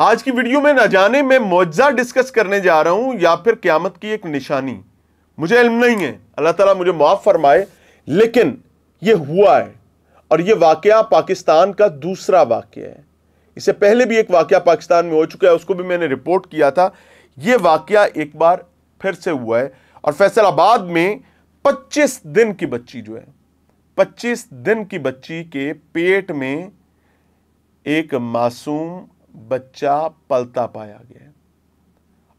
आज की वीडियो में ना जाने में मुआवजा डिस्कस करने जा रहा हूं या फिर क्यामत की एक निशानी मुझे इल्म नहीं है अल्लाह ताला मुझे माफ़ फरमाए लेकिन यह हुआ है और यह वाकया पाकिस्तान का दूसरा वाक्य है इससे पहले भी एक वाक़ पाकिस्तान में हो चुका है उसको भी मैंने रिपोर्ट किया था यह वाकया एक बार फिर से हुआ है और फैसलाबाद में 25 दिन की बच्ची जो है 25 दिन की बच्ची के पेट में एक मासूम बच्चा पलता पाया गया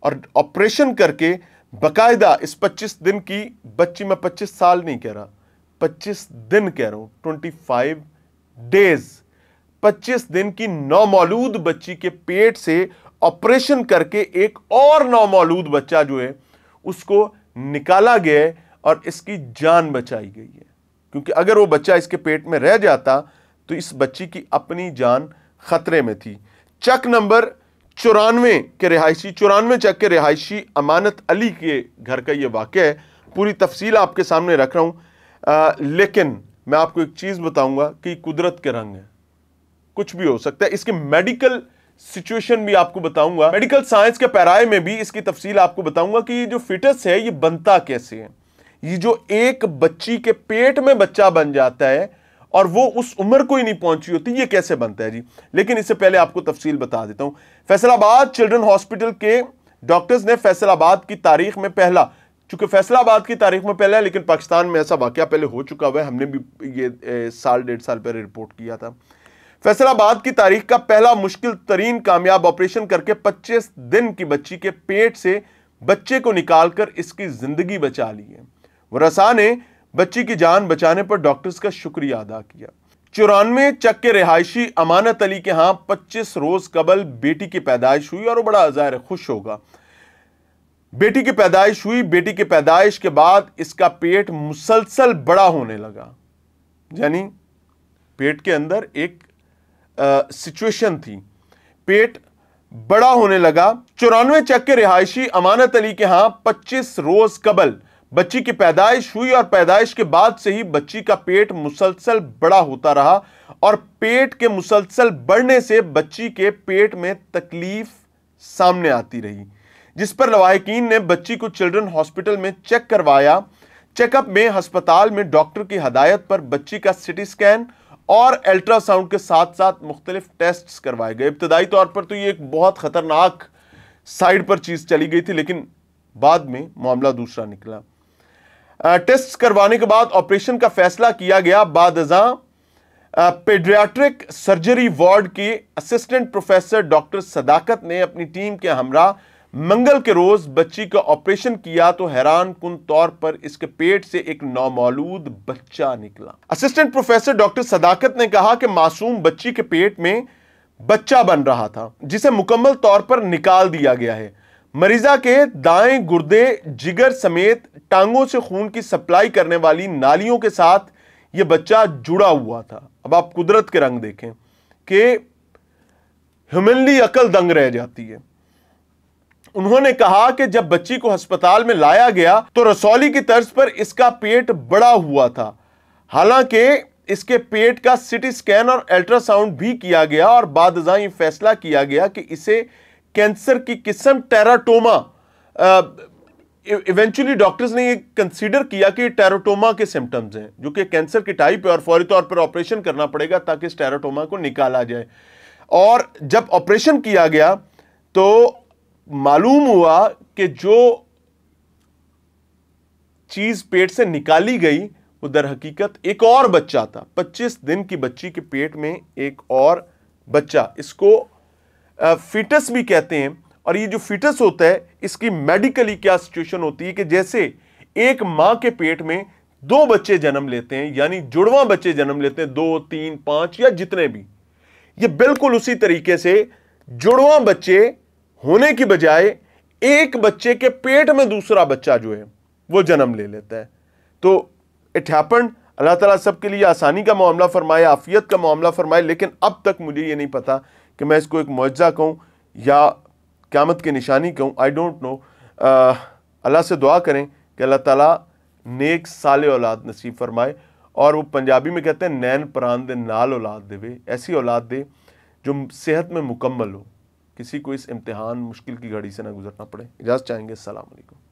और ऑपरेशन करके बकायदा इस 25 दिन की बच्ची मैं 25 साल नहीं कह रहा 25 दिन कह रहा हूं 25 डेज 25 दिन की नौमौलूद बच्ची के पेट से ऑपरेशन करके एक और नौमौलूद बच्चा जो है उसको निकाला गया है और इसकी जान बचाई गई है क्योंकि अगर वो बच्चा इसके पेट में रह जाता तो इस बच्ची की अपनी जान खतरे में थी चक नंबर चौरानवे के रिहायशी चौरानवे चक के रिहायशी अमानत अली के घर का ये वाक़ है पूरी तफसील आपके सामने रख रहा हूँ लेकिन मैं आपको एक चीज़ बताऊँगा कि कुदरत के रंग है कुछ भी हो सकता है इसके मेडिकल सिचुएशन भी आपको बताऊंगा मेडिकल साइंस के पैराए में भी इसकी तफसील आपको बताऊंगा कि ये जो फिटस है ये बनता कैसे है ये जो एक बच्ची के पेट में बच्चा बन जाता है और वो उस उम्र को ही नहीं पहुंची होती ये कैसे बनता है जी लेकिन इससे पहले आपको तफसील बता देता हूं फैसलाबाद चिल्ड्रन हॉस्पिटल के डॉक्टर्स ने फैसलाबाद की तारीख में पहला चूंकि फैसलाबाद की तारीख में पहला है लेकिन पाकिस्तान में ऐसा वाक्य पहले हो चुका हुआ है हमने भी ये ए, साल डेढ़ साल पहले रिपोर्ट किया था फैसलाबाद की तारीख का पहला मुश्किल तरीन कामयाब ऑपरेशन करके 25 दिन की बच्ची के पेट से बच्चे को निकालकर इसकी ज़िंदगी बचा ली है वरसा ने बच्ची की जान बचाने पर डॉक्टर्स का शुक्रिया अदा किया चौरानवे चक के रिहायशी अमानत अली के यहां पच्चीस रोज कबल बेटी की पैदाइश हुई और वो बड़ा ज़ाहिर खुश होगा बेटी की पैदाइश हुई बेटी की पैदाइश के बाद इसका पेट मुसलसल बड़ा होने लगा यानी पेट के अंदर एक सिचुएशन थी पेट बड़ा होने लगा चौरानवे चक के रिहायशी अमानत अली के यहां पच्चीस रोज कबल बच्ची की पैदाइश हुई और पैदाइश के बाद से ही बच्ची का पेट मुसलसल बड़ा होता रहा और पेट के मुसलसल बढ़ने से बच्ची के पेट में तकलीफ सामने आती रही जिस पर लवाकिन ने बच्ची को चिल्ड्रन हॉस्पिटल में चेक करवाया चेकअप में अस्पताल में डॉक्टर की हदायत पर बच्ची का सिटी स्कैन और अल्ट्रासाउंड के साथ साथ मुख्तलिफ टेस्ट करवाए गए इब्तदाई तौर पर तो ये एक बहुत ख़तरनाक साइड पर चीज़ चली गई थी लेकिन बाद में मामला दूसरा निकला टेस्ट करवाने के बाद ऑपरेशन का फैसला किया गया बाद पेड्रियाट्रिक सर्जरी वार्ड के असिस्टेंट प्रोफेसर डॉक्टर सदाकत ने अपनी टीम के हमरा मंगल के रोज़ बच्ची का ऑपरेशन किया तो हैरान कन तौर पर इसके पेट से एक नौमौलूद बच्चा निकला असिस्टेंट प्रोफेसर डॉक्टर सदाकत ने कहा कि मासूम बच्ची के पेट में बच्चा बन रहा था जिसे मुकम्मल तौर पर निकाल दिया गया है मरीजा के दाएं गुर्दे जिगर समेत टांगों से खून की सप्लाई करने वाली नालियों के साथ यह बच्चा जुड़ा हुआ था अब आप कुदरत के रंग देखें कि ह्यूमनली अकल दंग रह जाती है उन्होंने कहा कि जब बच्ची को अस्पताल में लाया गया तो रसौली की तर्ज पर इसका पेट बड़ा हुआ था हालांकि इसके पेट का सिटी स्कैन और अल्ट्रासाउंड भी किया गया और बाद फैसला किया गया कि इसे कैंसर की किस्म टेराटोमा इवेंचुअली डॉक्टर्स ने ये कंसीडर किया कि टेराटोमा के सिम्टम्स हैं जो कि कैंसर की टाइप है और फौरी तौर पर ऑपरेशन करना पड़ेगा ताकि इस टेराटोमा को निकाला जाए और जब ऑपरेशन किया गया तो मालूम हुआ कि जो चीज़ पेट से निकाली गई वो दर हकीकत एक और बच्चा था 25 दिन की बच्ची के पेट में एक और बच्चा इसको फिटस भी कहते हैं और ये जो फिटस होता है इसकी मेडिकली क्या सिचुएशन होती है कि जैसे एक माँ के पेट में दो बच्चे जन्म लेते हैं यानी जुड़वा बच्चे जन्म लेते हैं दो तीन पांच या जितने भी ये बिल्कुल उसी तरीके से जुड़वा बच्चे होने की बजाय एक बच्चे के पेट में दूसरा बच्चा जो है वो जन्म ले लेता है तो इट हैपन अल्लाह ताला सबके लिए आसानी का मामला फरमाए आफियत का मामला फरमाए लेकिन अब तक मुझे ये नहीं पता कि मैं इसको एक मुआजा कहूँ या क्यामत की निशानी कहूँ आई डोंट नो अल्लाह से दुआ करें कि अल्लाह ताला नेक साले औलाद नसीब फरमाए और वो पंजाबी में कहते हैं नैन प्राण दे नाल औलाद देवे ऐसी औलाद दे जो सेहत में मुकम्मल हो किसी को इस इम्तहान मुश्किल की घड़ी से ना गुजरना पड़े इजाज़ चाहेंगे अलैक्म